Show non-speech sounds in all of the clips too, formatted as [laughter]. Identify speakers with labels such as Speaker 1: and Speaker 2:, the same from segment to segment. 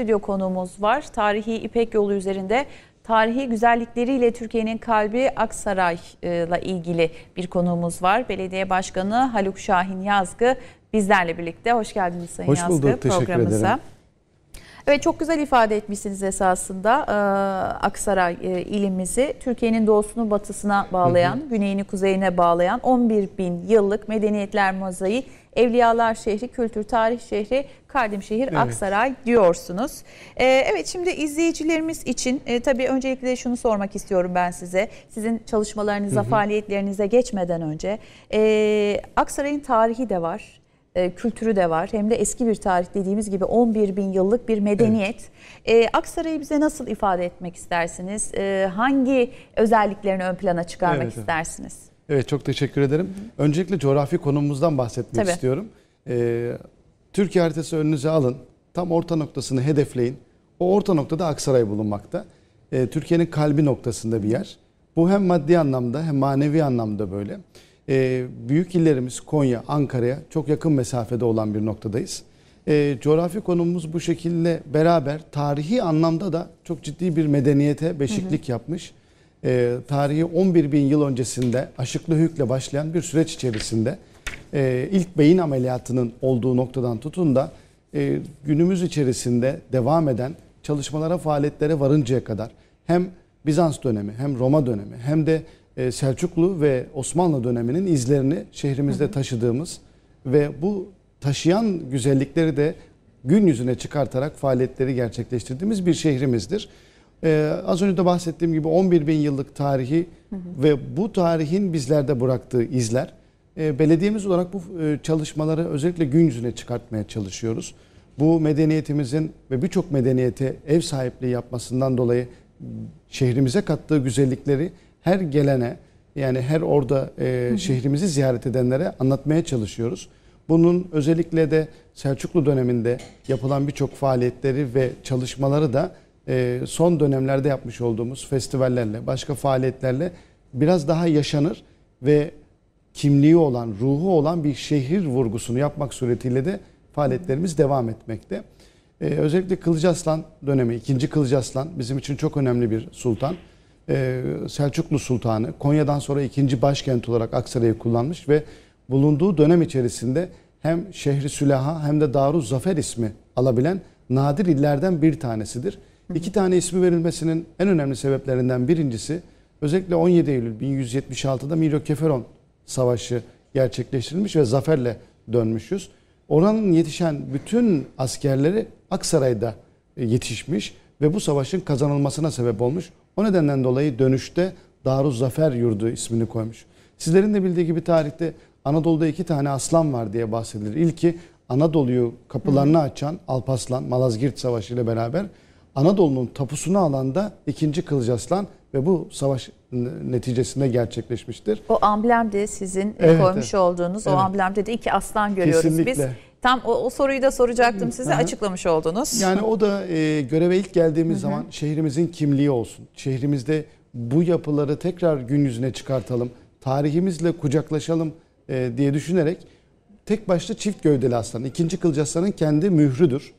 Speaker 1: stüdyo konuğumuz var. Tarihi İpek Yolu üzerinde tarihi güzellikleriyle Türkiye'nin kalbi Aksaray'la ilgili bir konuğumuz var. Belediye Başkanı Haluk Şahin Yazgı bizlerle birlikte. Hoş geldiniz Sayın Hoş bulduk, Yazgı teşekkür programımıza. Ederim. Evet çok güzel ifade etmişsiniz esasında e, Aksaray e, ilimizi Türkiye'nin doğusunu batısına bağlayan, hı hı. güneyini kuzeyine bağlayan 11 bin yıllık medeniyetler mozaiği Evliyalar şehri, kültür tarih şehri Kardimşehir, evet. Aksaray diyorsunuz. Ee, evet şimdi izleyicilerimiz için e, tabii öncelikle şunu sormak istiyorum ben size. Sizin çalışmalarınıza, hı hı. faaliyetlerinize geçmeden önce e, Aksaray'ın tarihi de var e, kültürü de var. Hem de eski bir tarih dediğimiz gibi 11 bin yıllık bir medeniyet. Evet. E, Aksaray'ı bize nasıl ifade etmek istersiniz? E, hangi özelliklerini ön plana çıkarmak evet, istersiniz?
Speaker 2: Evet çok teşekkür ederim. Öncelikle coğrafi konumumuzdan bahsetmek Tabii. istiyorum. Ee, Türkiye haritası önünüze alın. Tam orta noktasını hedefleyin. O orta noktada Aksaray bulunmakta. Ee, Türkiye'nin kalbi noktasında bir yer. Bu hem maddi anlamda hem manevi anlamda böyle. Ee, büyük illerimiz Konya, Ankara'ya çok yakın mesafede olan bir noktadayız. Ee, coğrafi konumumuz bu şekilde beraber tarihi anlamda da çok ciddi bir medeniyete beşiklik hı hı. yapmış e, tarihi 11 bin yıl öncesinde aşıklı hükle başlayan bir süreç içerisinde e, ilk beyin ameliyatının olduğu noktadan tutun da e, günümüz içerisinde devam eden çalışmalara, faaliyetlere varıncaya kadar hem Bizans dönemi hem Roma dönemi hem de e, Selçuklu ve Osmanlı döneminin izlerini şehrimizde hı hı. taşıdığımız ve bu taşıyan güzellikleri de gün yüzüne çıkartarak faaliyetleri gerçekleştirdiğimiz bir şehrimizdir. Ee, az önce de bahsettiğim gibi 11 bin yıllık tarihi hı hı. ve bu tarihin bizlerde bıraktığı izler. E, belediyemiz olarak bu e, çalışmaları özellikle gün yüzüne çıkartmaya çalışıyoruz. Bu medeniyetimizin ve birçok medeniyete ev sahipliği yapmasından dolayı şehrimize kattığı güzellikleri her gelene yani her orada e, şehrimizi ziyaret edenlere anlatmaya çalışıyoruz. Bunun özellikle de Selçuklu döneminde yapılan birçok faaliyetleri ve çalışmaları da e, son dönemlerde yapmış olduğumuz festivallerle, başka faaliyetlerle biraz daha yaşanır ve kimliği olan, ruhu olan bir şehir vurgusunu yapmak suretiyle de faaliyetlerimiz devam etmekte. Ee, özellikle Kılıcaslan dönemi, ikinci Kılıcaslan bizim için çok önemli bir sultan. Ee, Selçuklu Sultanı Konya'dan sonra ikinci başkent olarak Aksaray'ı kullanmış ve bulunduğu dönem içerisinde hem Şehri Sülaha hem de Daru Zafer ismi alabilen nadir illerden bir tanesidir. İki tane ismi verilmesinin en önemli sebeplerinden birincisi özellikle 17 Eylül 1176'da Milo-Keferon Savaşı gerçekleştirilmiş ve zaferle dönmüşüz. Oranın yetişen bütün askerleri Aksaray'da e, yetişmiş ve bu savaşın kazanılmasına sebep olmuş. O nedenden dolayı dönüşte Daruz Zafer Yurdu ismini koymuş. Sizlerin de bildiği gibi tarihte Anadolu'da iki tane aslan var diye bahsedilir. İlki Anadolu'yu kapılarını açan Alpaslan Malazgirt Savaşı ile beraber Anadolu'nun tapusunu alan da 2. aslan ve bu savaş neticesinde gerçekleşmiştir.
Speaker 1: O amblemde sizin evet, koymuş evet. olduğunuz evet. o amblemde de iki aslan görüyoruz Kesinlikle. biz. Tam o, o soruyu da soracaktım size Aha. açıklamış oldunuz. Yani o
Speaker 2: da e, göreve ilk geldiğimiz Hı-hı. zaman şehrimizin kimliği olsun. Şehrimizde bu yapıları tekrar gün yüzüne çıkartalım. Tarihimizle kucaklaşalım e, diye düşünerek tek başta çift gövdeli aslan. ikinci Kılıç Aslan'ın kendi mührüdür.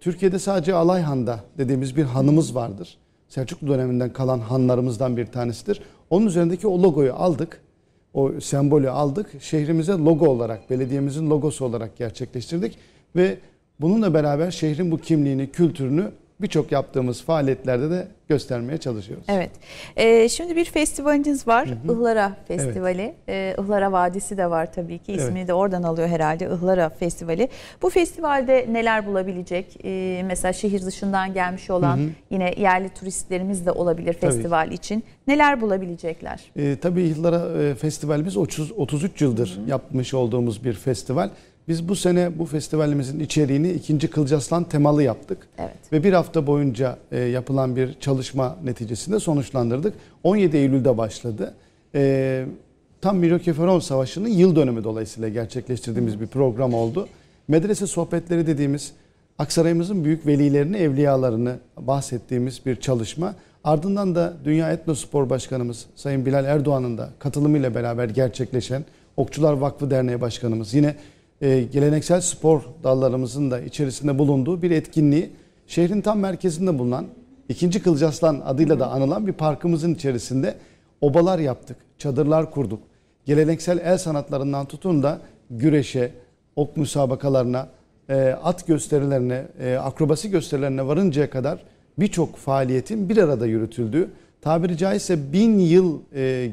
Speaker 2: Türkiye'de sadece Alayhan'da dediğimiz bir hanımız vardır. Selçuklu döneminden kalan hanlarımızdan bir tanesidir. Onun üzerindeki o logoyu aldık. O sembolü aldık. Şehrimize logo olarak, belediyemizin logosu olarak gerçekleştirdik. Ve bununla beraber şehrin bu kimliğini, kültürünü birçok yaptığımız faaliyetlerde de göstermeye çalışıyoruz.
Speaker 1: Evet. Ee, şimdi bir festivaliniz var. Hı hı. Ihlara Festivali. Evet. Ee, Ihlara Vadisi de var tabii ki. İsmini evet. de oradan alıyor herhalde. Ihlara Festivali. Bu festivalde neler bulabilecek? Ee, mesela şehir dışından gelmiş olan hı hı. yine yerli turistlerimiz de olabilir festival tabii. için. Neler bulabilecekler?
Speaker 2: Ee, tabii Ihlara e, Festivalimiz 33 yıldır hı hı. yapmış olduğumuz bir festival. Biz bu sene bu festivalimizin içeriğini ikinci Kılcaslan temalı yaptık. Evet. Ve bir hafta boyunca e, yapılan bir çalışma neticesinde sonuçlandırdık. 17 Eylül'de başladı. E, tam Mirokeferon Savaşı'nın yıl dönümü dolayısıyla gerçekleştirdiğimiz bir program oldu. Medrese sohbetleri dediğimiz Aksaray'ımızın büyük velilerini, evliyalarını bahsettiğimiz bir çalışma. Ardından da Dünya Etnospor Başkanımız Sayın Bilal Erdoğan'ın da katılımıyla beraber gerçekleşen Okçular Vakfı Derneği Başkanımız yine e, geleneksel spor dallarımızın da içerisinde bulunduğu bir etkinliği şehrin tam merkezinde bulunan ikinci Kılcaslan adıyla da anılan bir parkımızın içerisinde obalar yaptık, çadırlar kurduk. Geleneksel el sanatlarından tutun da güreşe, ok müsabakalarına, e, at gösterilerine, e, akrobasi gösterilerine varıncaya kadar birçok faaliyetin bir arada yürütüldüğü, tabiri caizse bin yıl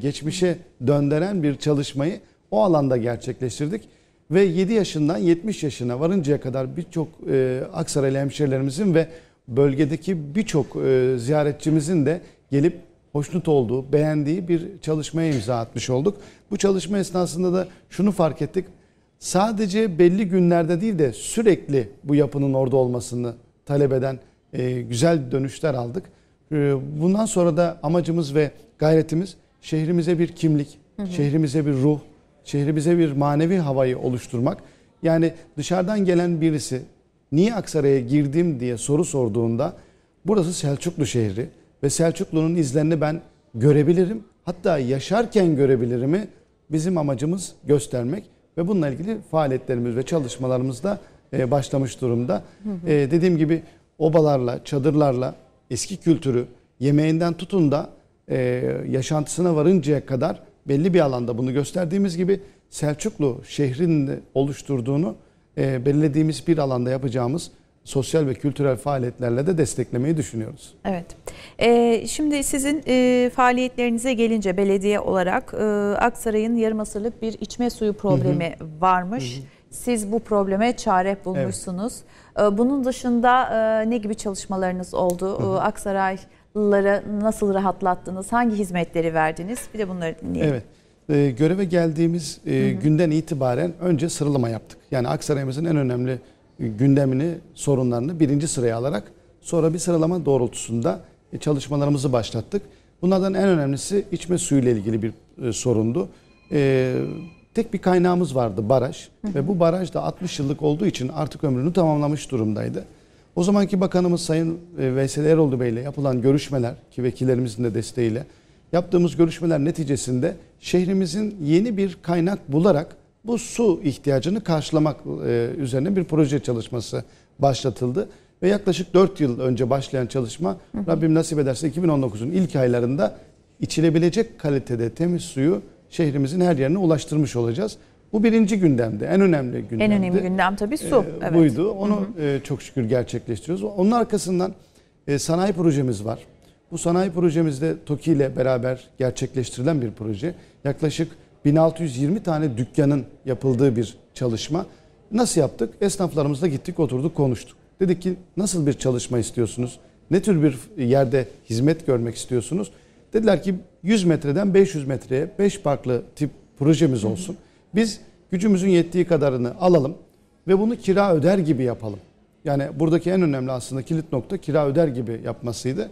Speaker 2: geçmişe döndüren bir çalışmayı o alanda gerçekleştirdik ve 7 yaşından 70 yaşına varıncaya kadar birçok e, Aksaraylı hemşerilerimizin ve bölgedeki birçok e, ziyaretçimizin de gelip hoşnut olduğu, beğendiği bir çalışmaya imza atmış olduk. Bu çalışma esnasında da şunu fark ettik. Sadece belli günlerde değil de sürekli bu yapının orada olmasını talep eden e, güzel dönüşler aldık. E, bundan sonra da amacımız ve gayretimiz şehrimize bir kimlik, hı hı. şehrimize bir ruh, şehrimize bir manevi havayı oluşturmak. Yani dışarıdan gelen birisi niye Aksaray'a girdim diye soru sorduğunda burası Selçuklu şehri ve Selçuklu'nun izlerini ben görebilirim. Hatta yaşarken görebilirimi bizim amacımız göstermek ve bununla ilgili faaliyetlerimiz ve çalışmalarımız da e, başlamış durumda. Hı e, Dediğim gibi obalarla, çadırlarla eski kültürü yemeğinden tutun da e, yaşantısına varıncaya kadar belli bir alanda bunu gösterdiğimiz gibi Selçuklu şehrin oluşturduğunu e, belirlediğimiz bir alanda yapacağımız sosyal ve kültürel faaliyetlerle de desteklemeyi düşünüyoruz.
Speaker 1: Evet. E, şimdi sizin e, faaliyetlerinize gelince belediye olarak e, Aksaray'ın yarım asırlık bir içme suyu problemi hı hı. varmış. Hı hı. Siz bu probleme çare bulmuşsunuz. Evet. bunun dışında e, ne gibi çalışmalarınız oldu? E, Aksaray nasıl rahatlattınız? Hangi hizmetleri verdiniz? Bir de bunları dinleyelim.
Speaker 2: Evet. E, göreve geldiğimiz e, hı hı. günden itibaren önce sıralama yaptık. Yani Aksaray'ımızın en önemli e, gündemini, sorunlarını birinci sıraya alarak sonra bir sıralama doğrultusunda e, çalışmalarımızı başlattık. Bunlardan en önemlisi içme suyu ile ilgili bir e, sorundu. E, tek bir kaynağımız vardı baraj hı hı. ve bu baraj da 60 yıllık olduğu için artık ömrünü tamamlamış durumdaydı. O zamanki bakanımız Sayın e, Veysel Eroldu Bey ile yapılan görüşmeler ki vekillerimizin de desteğiyle yaptığımız görüşmeler neticesinde şehrimizin yeni bir kaynak bularak bu su ihtiyacını karşılamak e, üzerine bir proje çalışması başlatıldı. Ve yaklaşık 4 yıl önce başlayan çalışma hı Rabbim nasip ederse 2019'un ilk aylarında içilebilecek kalitede temiz suyu şehrimizin her yerine ulaştırmış olacağız. Bu birinci gündemde, en önemli gündemde. En önemli
Speaker 1: gündem tabii su. E, evet. Buydu.
Speaker 2: Onu hı hı. E, çok şükür gerçekleştiriyoruz. Onun arkasından e, sanayi projemiz var. Bu sanayi projemizde TOKİ ile beraber gerçekleştirilen bir proje. Yaklaşık 1620 tane dükkanın yapıldığı bir çalışma. Nasıl yaptık? Esnaflarımızla gittik, oturduk, konuştuk. Dedik ki nasıl bir çalışma istiyorsunuz? Ne tür bir yerde hizmet görmek istiyorsunuz? Dediler ki 100 metreden 500 metreye 5 farklı tip projemiz olsun. Hı hı. Biz gücümüzün yettiği kadarını alalım ve bunu kira öder gibi yapalım. Yani buradaki en önemli aslında kilit nokta kira öder gibi yapmasıydı.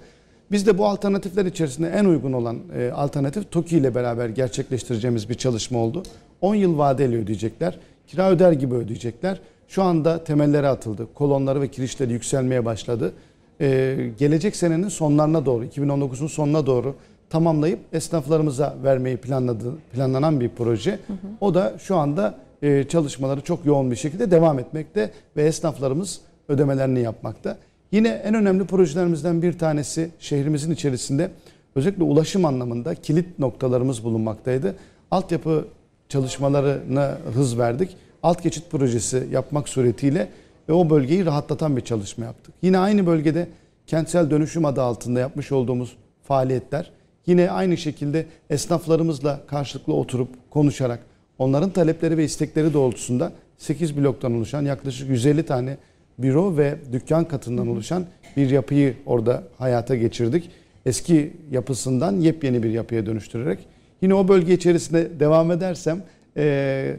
Speaker 2: Biz de bu alternatifler içerisinde en uygun olan e, alternatif TOKİ ile beraber gerçekleştireceğimiz bir çalışma oldu. 10 yıl vadeli ödeyecekler. Kira öder gibi ödeyecekler. Şu anda temelleri atıldı. Kolonları ve kirişleri yükselmeye başladı. E, gelecek senenin sonlarına doğru, 2019'un sonuna doğru tamamlayıp esnaflarımıza vermeyi planladı, planlanan bir proje. Hı hı. O da şu anda e, çalışmaları çok yoğun bir şekilde devam etmekte ve esnaflarımız ödemelerini yapmakta. Yine en önemli projelerimizden bir tanesi şehrimizin içerisinde özellikle ulaşım anlamında kilit noktalarımız bulunmaktaydı. Altyapı çalışmalarına hız verdik. Alt geçit projesi yapmak suretiyle ve o bölgeyi rahatlatan bir çalışma yaptık. Yine aynı bölgede kentsel dönüşüm adı altında yapmış olduğumuz faaliyetler Yine aynı şekilde esnaflarımızla karşılıklı oturup konuşarak onların talepleri ve istekleri doğrultusunda 8 bloktan oluşan yaklaşık 150 tane büro ve dükkan katından oluşan bir yapıyı orada hayata geçirdik. Eski yapısından yepyeni bir yapıya dönüştürerek. Yine o bölge içerisinde devam edersem e,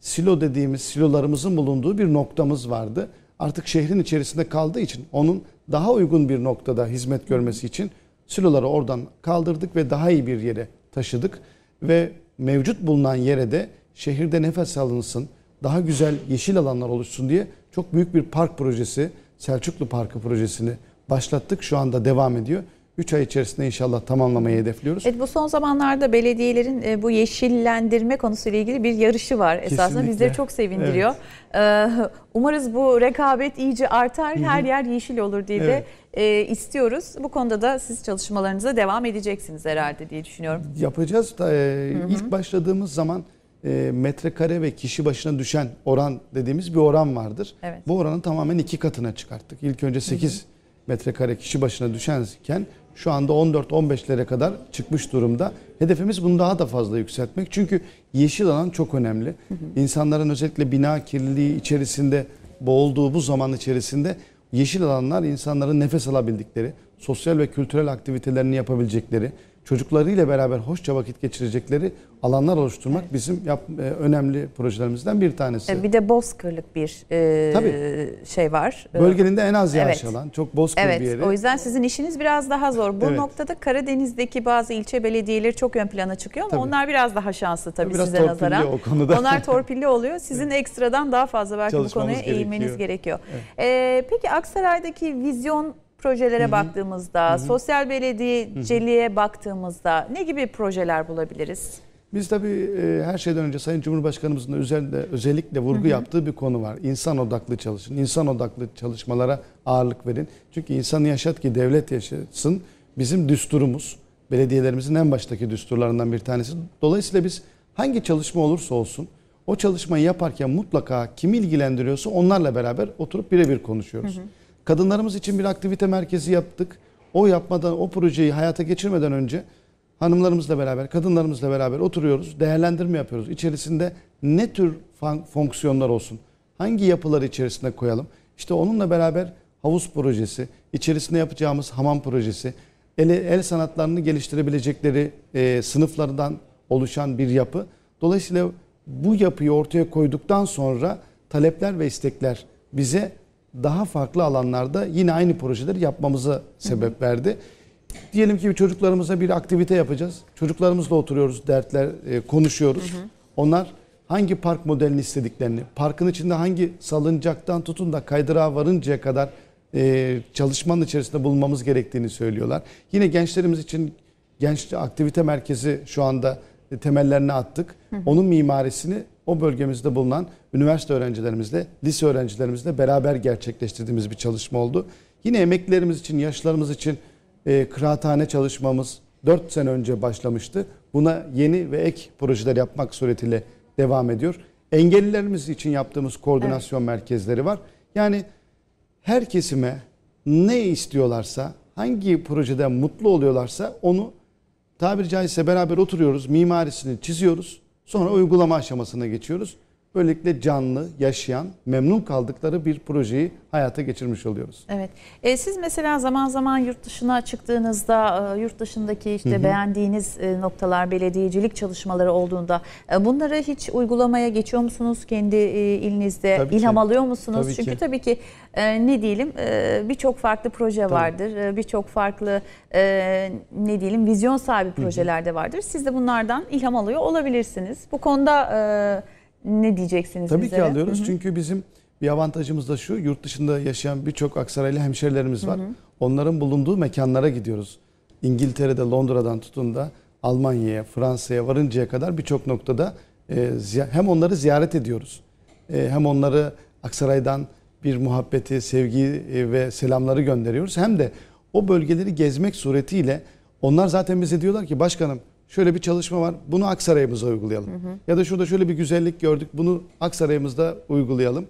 Speaker 2: silo dediğimiz silolarımızın bulunduğu bir noktamız vardı. Artık şehrin içerisinde kaldığı için onun daha uygun bir noktada hizmet görmesi için siloları oradan kaldırdık ve daha iyi bir yere taşıdık. Ve mevcut bulunan yere de şehirde nefes alınsın, daha güzel yeşil alanlar oluşsun diye çok büyük bir park projesi, Selçuklu Parkı projesini başlattık. Şu anda devam ediyor. 3 ay içerisinde inşallah tamamlamayı hedefliyoruz.
Speaker 1: Evet, bu son zamanlarda belediyelerin e, bu yeşillendirme konusuyla ilgili bir yarışı var Kesinlikle. esasında. Bizleri çok sevindiriyor. Evet. Ee, umarız bu rekabet iyice artar, Hı-hı. her yer yeşil olur diye evet. de e, istiyoruz. Bu konuda da siz çalışmalarınıza devam edeceksiniz herhalde diye düşünüyorum.
Speaker 2: Yapacağız. Da, e, ilk başladığımız zaman e, metrekare ve kişi başına düşen oran dediğimiz bir oran vardır. Evet. Bu oranın tamamen iki katına çıkarttık. İlk önce 8 Hı-hı metrekare kişi başına düşenken şu anda 14-15'lere kadar çıkmış durumda. Hedefimiz bunu daha da fazla yükseltmek. Çünkü yeşil alan çok önemli. İnsanların özellikle bina kirliliği içerisinde boğulduğu bu zaman içerisinde yeşil alanlar insanların nefes alabildikleri, sosyal ve kültürel aktivitelerini yapabilecekleri, çocuklarıyla beraber hoşça vakit geçirecekleri alanlar oluşturmak evet. bizim yap, e, önemli projelerimizden bir
Speaker 1: tanesi. E, bir de bozkırlık bir e, şey var. E, Bölgenin de en az yağış evet. alan, çok bozkır evet. bir yeri. O yüzden sizin işiniz biraz daha zor. Bu evet. noktada Karadeniz'deki bazı ilçe belediyeleri çok ön plana çıkıyor ama tabii. onlar biraz daha şanslı tabii biraz size nazaran. O konuda. Onlar torpilli oluyor. [laughs] Sizin evet. ekstradan daha fazla belki bu konuya gerekiyor. eğilmeniz gerekiyor. Evet. Ee, peki Aksaray'daki vizyon projelere Hı-hı. baktığımızda, Hı-hı. sosyal belediyeciliğe Hı-hı. baktığımızda ne gibi projeler bulabiliriz?
Speaker 2: Biz tabii e, her şeyden önce Sayın Cumhurbaşkanımızın da üzerinde özellikle vurgu Hı-hı. yaptığı bir konu var. İnsan odaklı çalışın, insan odaklı çalışmalara ağırlık verin. Çünkü insanı yaşat ki devlet yaşasın bizim düsturumuz. Belediyelerimizin en baştaki düsturlarından bir tanesi. Dolayısıyla biz hangi çalışma olursa olsun o çalışmayı yaparken mutlaka kimi ilgilendiriyorsa onlarla beraber oturup birebir konuşuyoruz. Hı hı. Kadınlarımız için bir aktivite merkezi yaptık. O yapmadan, o projeyi hayata geçirmeden önce hanımlarımızla beraber, kadınlarımızla beraber oturuyoruz, değerlendirme yapıyoruz. İçerisinde ne tür fonksiyonlar olsun, hangi yapıları içerisinde koyalım. İşte onunla beraber havuz projesi, içerisinde yapacağımız hamam projesi, el, el sanatlarını geliştirebilecekleri e, sınıflardan oluşan bir yapı. Dolayısıyla bu yapıyı ortaya koyduktan sonra talepler ve istekler bize daha farklı alanlarda yine aynı projeleri yapmamıza sebep verdi. Diyelim ki çocuklarımıza bir aktivite yapacağız. Çocuklarımızla oturuyoruz, dertler e, konuşuyoruz. Onlar hangi park modelini istediklerini, parkın içinde hangi salıncaktan tutun da kaydırağa varıncaya kadar e, çalışmanın içerisinde bulunmamız gerektiğini söylüyorlar. Yine gençlerimiz için genç aktivite merkezi şu anda temellerini attık. Onun mimarisini o bölgemizde bulunan üniversite öğrencilerimizle, lise öğrencilerimizle beraber gerçekleştirdiğimiz bir çalışma oldu. Yine emeklerimiz için, yaşlarımız için e, kıraathane çalışmamız 4 sene önce başlamıştı. Buna yeni ve ek projeler yapmak suretiyle devam ediyor. Engellilerimiz için yaptığımız koordinasyon evet. merkezleri var. Yani her kesime ne istiyorlarsa, hangi projede mutlu oluyorlarsa onu tabiri caizse beraber oturuyoruz, mimarisini çiziyoruz Sonra uygulama aşamasına geçiyoruz. Böylelikle canlı, yaşayan, memnun kaldıkları bir projeyi hayata geçirmiş oluyoruz.
Speaker 1: Evet. E, siz mesela zaman zaman yurt dışına çıktığınızda e, yurt dışındaki işte hı hı. beğendiğiniz e, noktalar belediyecilik çalışmaları olduğunda e, bunları hiç uygulamaya geçiyor musunuz kendi e, ilinizde? Tabii ilham ki. alıyor musunuz? Tabii Çünkü ki. tabii ki e, ne diyelim e, birçok farklı proje tabii. vardır. E, birçok farklı e, ne diyelim vizyon sahibi projeler de vardır. Siz de bunlardan ilham alıyor olabilirsiniz. Bu konuda e, ne diyeceksiniz Tabii bizlere? ki alıyoruz. Hı hı.
Speaker 2: Çünkü bizim bir avantajımız da şu. Yurt dışında yaşayan birçok Aksaraylı hemşerilerimiz var. Hı hı. Onların bulunduğu mekanlara gidiyoruz. İngiltere'de, Londra'dan tutun da Almanya'ya, Fransa'ya varıncaya kadar birçok noktada e, hem onları ziyaret ediyoruz. E, hem onları Aksaray'dan bir muhabbeti, sevgi e, ve selamları gönderiyoruz. Hem de o bölgeleri gezmek suretiyle onlar zaten bize diyorlar ki başkanım şöyle bir çalışma var. Bunu Aksaray'ımıza uygulayalım. Hı hı. Ya da şurada şöyle bir güzellik gördük. Bunu Aksaray'ımızda uygulayalım.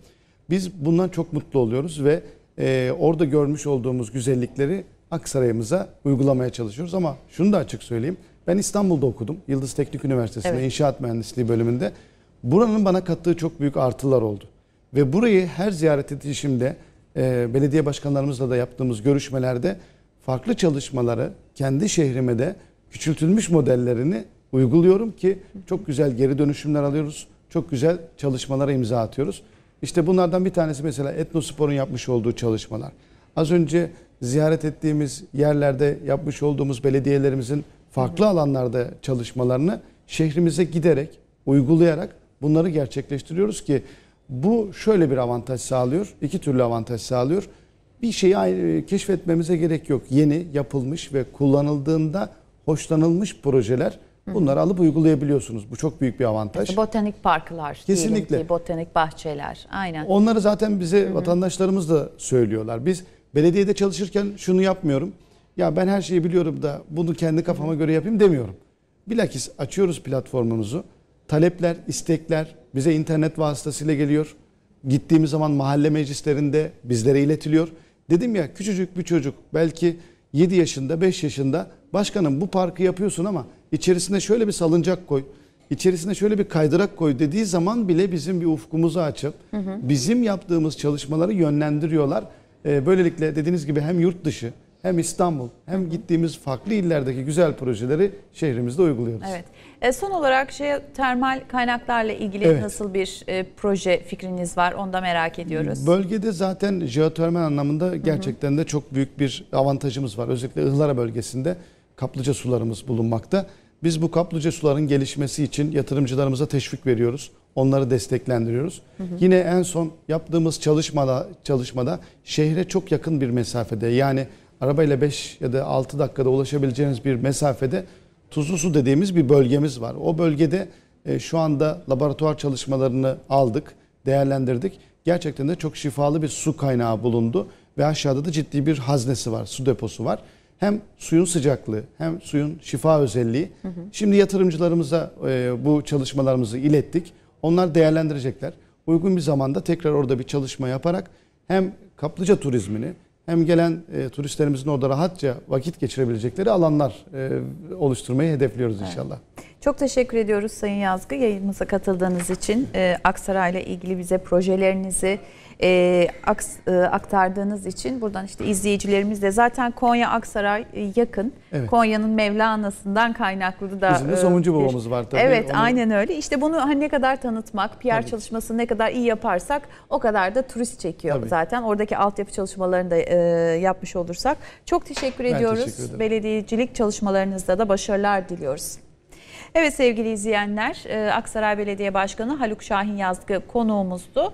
Speaker 2: Biz bundan çok mutlu oluyoruz ve e, orada görmüş olduğumuz güzellikleri Aksaray'ımıza uygulamaya çalışıyoruz. Ama şunu da açık söyleyeyim. Ben İstanbul'da okudum. Yıldız Teknik Üniversitesi'nde evet. İnşaat Mühendisliği bölümünde. Buranın bana kattığı çok büyük artılar oldu. Ve burayı her ziyaret edişimde e, belediye başkanlarımızla da yaptığımız görüşmelerde farklı çalışmaları kendi şehrime de küçültülmüş modellerini uyguluyorum ki çok güzel geri dönüşümler alıyoruz. Çok güzel çalışmalara imza atıyoruz. İşte bunlardan bir tanesi mesela Etnospor'un yapmış olduğu çalışmalar. Az önce ziyaret ettiğimiz yerlerde yapmış olduğumuz belediyelerimizin farklı alanlarda çalışmalarını şehrimize giderek, uygulayarak bunları gerçekleştiriyoruz ki bu şöyle bir avantaj sağlıyor. iki türlü avantaj sağlıyor. Bir şeyi keşfetmemize gerek yok. Yeni, yapılmış ve kullanıldığında hoşlanılmış projeler bunları alıp uygulayabiliyorsunuz. Bu çok büyük bir avantaj.
Speaker 1: Botanik parklar, kesinlikle ki, botanik bahçeler. Aynen.
Speaker 2: Onları zaten bize vatandaşlarımız da söylüyorlar. Biz belediyede çalışırken şunu yapmıyorum. Ya ben her şeyi biliyorum da bunu kendi kafama göre yapayım demiyorum. Bilakis açıyoruz platformumuzu. Talepler, istekler bize internet vasıtasıyla geliyor. Gittiğimiz zaman mahalle meclislerinde bizlere iletiliyor. Dedim ya küçücük bir çocuk belki 7 yaşında 5 yaşında başkanım bu parkı yapıyorsun ama içerisine şöyle bir salıncak koy, içerisine şöyle bir kaydırak koy dediği zaman bile bizim bir ufkumuzu açıp hı hı. bizim yaptığımız çalışmaları yönlendiriyorlar. Ee, böylelikle dediğiniz gibi hem yurt dışı hem İstanbul hem gittiğimiz farklı illerdeki güzel projeleri şehrimizde uyguluyoruz. Evet.
Speaker 1: E, son olarak şey termal kaynaklarla ilgili evet. nasıl bir e, proje fikriniz var? Onu da merak ediyoruz.
Speaker 2: Bölgede zaten jeotermal anlamında gerçekten hı hı. de çok büyük bir avantajımız var. Özellikle Ihlara bölgesinde kaplıca sularımız bulunmakta. Biz bu kaplıca suların gelişmesi için yatırımcılarımıza teşvik veriyoruz. Onları desteklendiriyoruz. Hı hı. Yine en son yaptığımız çalışmada çalışmada şehre çok yakın bir mesafede yani arabayla 5 ya da 6 dakikada ulaşabileceğiniz bir mesafede tuzlu su dediğimiz bir bölgemiz var. O bölgede e, şu anda laboratuvar çalışmalarını aldık, değerlendirdik. Gerçekten de çok şifalı bir su kaynağı bulundu ve aşağıda da ciddi bir haznesi var, su deposu var hem suyun sıcaklığı hem suyun şifa özelliği. Hı hı. Şimdi yatırımcılarımıza e, bu çalışmalarımızı ilettik. Onlar değerlendirecekler. Uygun bir zamanda tekrar orada bir çalışma yaparak hem kaplıca turizmini hem gelen e, turistlerimizin orada rahatça vakit geçirebilecekleri alanlar e, oluşturmayı hedefliyoruz inşallah. Evet.
Speaker 1: Çok teşekkür ediyoruz Sayın Yazgı yayınımıza katıldığınız için. Ee, Aksaray ile ilgili bize projelerinizi e, aks, e, aktardığınız için buradan işte izleyicilerimiz de zaten Konya Aksaray e, yakın. Evet. Konya'nın Mevlana'sından kaynaklı da. Bizim de e, Somuncu babamız var tabii. Evet Onu... aynen öyle. İşte bunu hani ne kadar tanıtmak, PR tabii. çalışmasını ne kadar iyi yaparsak o kadar da turist çekiyor tabii. zaten. Oradaki altyapı çalışmalarını da e, yapmış olursak. Çok teşekkür ben ediyoruz. Teşekkür Belediyecilik çalışmalarınızda da başarılar diliyoruz. Evet sevgili izleyenler e, Aksaray Belediye Başkanı Haluk Şahin yazdığı konuğumuzdu.